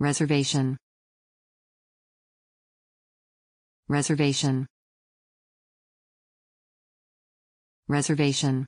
Reservation. Reservation. Reservation.